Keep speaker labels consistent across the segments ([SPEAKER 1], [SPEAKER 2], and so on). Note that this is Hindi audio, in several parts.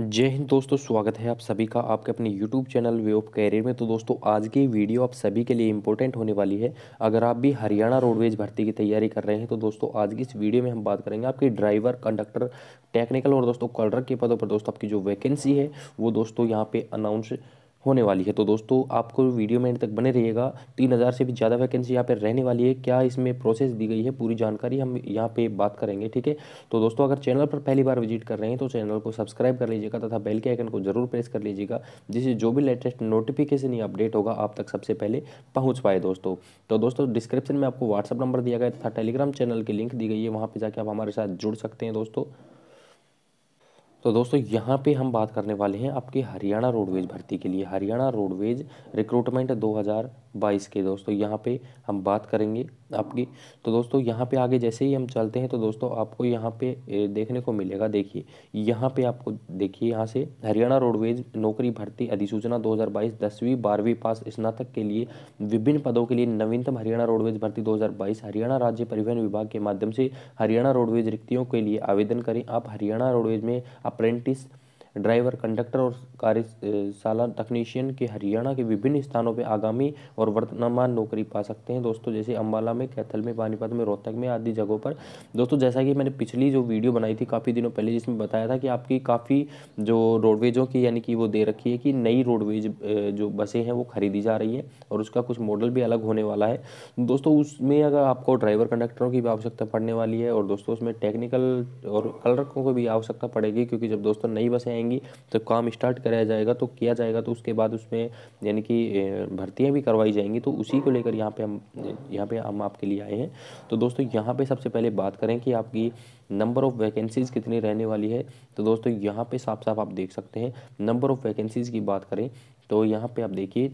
[SPEAKER 1] जय हिंद दोस्तों स्वागत है आप सभी का आपके अपने YouTube channel way of career में तो दोस्तों आज की वीडियो आप सभी के लिए इंपॉर्टेंट होने वाली है अगर आप भी हरियाणा रोडवेज भर्ती की तैयारी कर रहे हैं तो दोस्तों आज की इस वीडियो में हम बात करेंगे आपके ड्राइवर कंडक्टर टेक्निकल और दोस्तों कलर के पदों पर दोस्तों आपकी जो वैकेंसी है वो दोस्तों यहाँ पर अनाउंस होने वाली है तो दोस्तों आपको वीडियो में एंड तक बने रहिएगा तीन हज़ार से भी ज़्यादा वैकेंसी यहाँ पे रहने वाली है क्या इसमें प्रोसेस दी गई है पूरी जानकारी हम यहाँ पे बात करेंगे ठीक है तो दोस्तों अगर चैनल पर पहली बार विजिट कर रहे हैं तो चैनल को सब्सक्राइब कर लीजिएगा तथा बेल के आइकन को जरूर प्रेस कर लीजिएगा जिससे जो भी लेटेस्ट नोटिफिकेशन या अपडेट होगा आप तक सबसे पहले पहुँच पाए दोस्तों तो दोस्तों डिस्क्रिप्शन में आपको व्हाट्सअप नंबर दिया गया तथा टेलीग्राम चैनल की लिंक दी गई है वहाँ पर जाकर आप हमारे साथ जुड़ सकते हैं दोस्तों तो दोस्तों यहाँ पे हम बात करने वाले हैं आपके हरियाणा रोडवेज भर्ती के लिए हरियाणा रोडवेज रिक्रूटमेंट 2022 के दोस्तों यहाँ पे हम बात करेंगे आपकी तो दोस्तों यहाँ पे आगे जैसे ही हम चलते हैं तो दोस्तों आपको यहाँ पे देखने को मिलेगा देखिए यहाँ पे आपको देखिए यहाँ से हरियाणा रोडवेज नौकरी भर्ती अधिसूचना बाईस दसवीं बारहवीं पास स्नातक के लिए विभिन्न पदों के लिए नवीनतम हरियाणा रोडवेज भर्ती दो हरियाणा राज्य परिवहन विभाग के माध्यम से हरियाणा रोडवेज रिक्तियों के लिए आवेदन करें आप हरियाणा रोडवेज में आप apprentice ड्राइवर कंडक्टर और कार्यशाला तकनीशियन के हरियाणा के विभिन्न स्थानों पर आगामी और वर्तमान नौकरी पा सकते हैं दोस्तों जैसे अम्बाला में कैथल में पानीपत में रोहतक में आदि जगहों पर दोस्तों जैसा कि मैंने पिछली जो वीडियो बनाई थी काफ़ी दिनों पहले जिसमें बताया था कि आपकी काफ़ी जो रोडवेजों की यानी कि वो दे रखी है कि नई रोडवेज जो बसें हैं वो खरीदी जा रही है और उसका कुछ मॉडल भी अलग होने वाला है दोस्तों उसमें अगर आपको ड्राइवर कंडक्टरों की भी आवश्यकता पड़ने वाली है और दोस्तों उसमें टेक्निकल और कलरकों को भी आवश्यकता पड़ेगी क्योंकि जब दोस्तों नई बसें आएंगी जाएंगी तो काम स्टार्ट कराया जाएगा तो किया जाएगा तो उसके बाद उसमें यानी कि भर्तियाँ भी करवाई जाएंगी तो उसी को लेकर यहाँ पे हम यहाँ पे हम आपके लिए आए हैं तो दोस्तों यहाँ पे सबसे पहले बात करें कि आपकी नंबर ऑफ़ वैकेंसीज़ कितनी रहने वाली है तो दोस्तों यहाँ पे साफ साफ आप देख सकते हैं नंबर ऑफ़ वैकेंसीज़ की बात करें तो यहाँ पे आप देखिए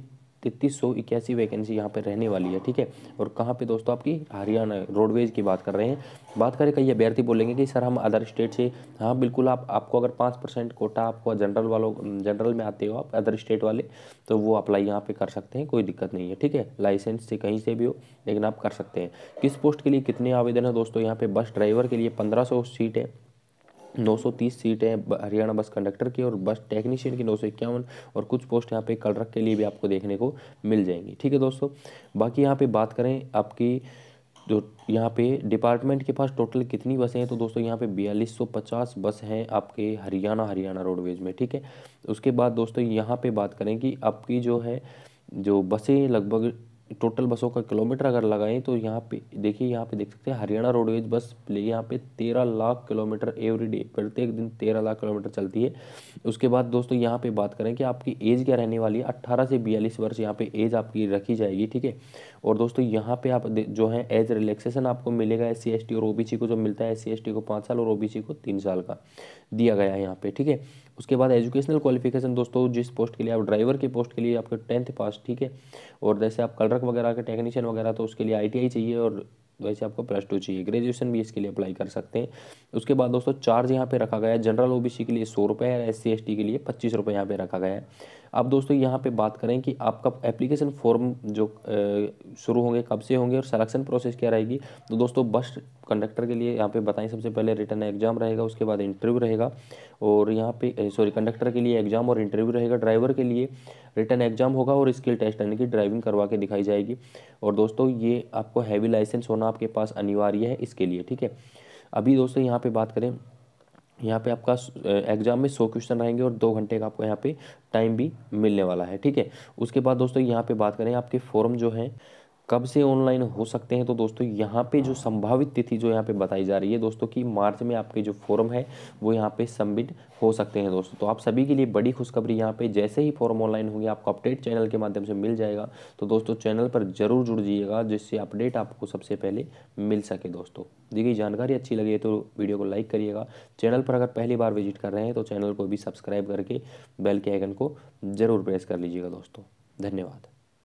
[SPEAKER 1] तैतीस सौ इक्यासी वैकेंसी यहाँ पर रहने वाली है ठीक है और कहाँ पे दोस्तों आपकी हरियाणा रोडवेज की बात कर रहे हैं बात करें कई अभ्यर्थी बोलेंगे कि सर हम अदर स्टेट से हाँ बिल्कुल आप आपको अगर पाँच परसेंट कोटा आपको जनरल वालों जनरल में आते हो आप अदर स्टेट वाले तो वो अप्लाई यहाँ पे कर सकते हैं कोई दिक्कत नहीं है ठीक है लाइसेंस से कहीं से भी हो लेकिन आप कर सकते हैं किस पोस्ट के लिए कितने आवेदन है दोस्तों यहाँ पर बस ड्राइवर के लिए पंद्रह सीट है 930 सीटें हरियाणा बस कंडक्टर की और बस टेक्नीशियन की नौ और कुछ पोस्ट यहाँ पे कलरक के लिए भी आपको देखने को मिल जाएंगी ठीक है दोस्तों बाकी यहाँ पे बात करें आपकी जो यहाँ पे डिपार्टमेंट के पास टोटल कितनी बसें हैं तो दोस्तों यहाँ पे बयालीस सौ पचास बस हैं आपके हरियाणा हरियाणा रोडवेज में ठीक है उसके बाद दोस्तों यहाँ पर बात करें कि आपकी जो है जो बसें लगभग टोटल बसों का किलोमीटर अगर लगाएं तो यहाँ पे देखिए यहाँ पे देख सकते हैं हरियाणा रोडवेज बस यहाँ पे तेरह लाख किलोमीटर एवरी डे प्रत्येक दिन तेरह लाख किलोमीटर चलती है उसके बाद दोस्तों यहाँ पे बात करें कि आपकी एज क्या रहने वाली है अट्ठारह से बयालीस वर्ष यहाँ पे एज आपकी रखी जाएगी ठीक है और दोस्तों यहाँ पर आप जो है एज रिलैक्सेसन आपको मिलेगा एस सी और ओ को जो मिलता है एस सी को पाँच साल और ओ को तीन साल का दिया गया है यहाँ पर ठीक है उसके बाद एजुकेशनल क्वालिफिकेशन दोस्तों जिस पोस्ट के लिए आप ड्राइवर की पोस्ट के लिए आपके टेंथ पास ठीक है और जैसे आप कलरक वगैरह के टेक्नीशियन वगैरह तो उसके लिए आई चाहिए और वैसे आपको प्लस टू चाहिए ग्रेजुएशन भी इसके लिए अप्लाई कर सकते हैं उसके बाद दोस्तों चार्ज यहाँ पे रखा गया है जनरल ओबीसी के लिए सौ रुपये है एस सी के लिए पच्चीस रुपये यहाँ पे रखा गया है अब दोस्तों यहाँ पे बात करें कि आपका एप्लीकेशन फॉर्म जो शुरू होंगे कब से होंगे और सेलेक्शन प्रोसेस क्या रहेगी तो दोस्तों बस कंडक्टर के लिए यहाँ पे बताएं सबसे पहले रिटर्न एग्जाम रहेगा उसके बाद इंटरव्यू रहेगा और यहाँ पे सॉरी कंडक्टर के लिए एग्जाम और इंटरव्यू रहेगा ड्राइवर के लिए रिटर्न एग्जाम होगा और स्किल टेस्ट यानी कि ड्राइविंग करवा के दिखाई जाएगी और दोस्तों ये आपको हैवी लाइसेंस होना आपके पास अनिवार्य है इसके लिए ठीक है अभी दोस्तों यहाँ पर बात करें यहाँ पे आपका एग्जाम में सौ क्वेश्चन रहेंगे और दो घंटे का आपको यहाँ पे टाइम भी मिलने वाला है ठीक है उसके बाद दोस्तों यहाँ पे बात करें आपके फॉर्म जो है कब से ऑनलाइन हो सकते हैं तो दोस्तों यहाँ पे जो संभावित तिथि जो यहाँ पे बताई जा रही है दोस्तों कि मार्च में आपके जो फॉर्म है वो यहाँ पे सबमिट हो सकते हैं दोस्तों तो आप सभी के लिए बड़ी खुशखबरी यहाँ पे जैसे ही फॉर्म ऑनलाइन होंगे आपको अपडेट चैनल के माध्यम से मिल जाएगा तो दोस्तों चैनल पर जरूर जुड़ जाइएगा जिससे अपडेट आपको सबसे पहले मिल सके दोस्तों दी गई जानकारी अच्छी लगी तो वीडियो को लाइक करिएगा चैनल पर अगर पहली बार विजिट कर रहे हैं तो चैनल को भी सब्सक्राइब करके बेल के आइकन को ज़रूर प्रेस कर लीजिएगा दोस्तों धन्यवाद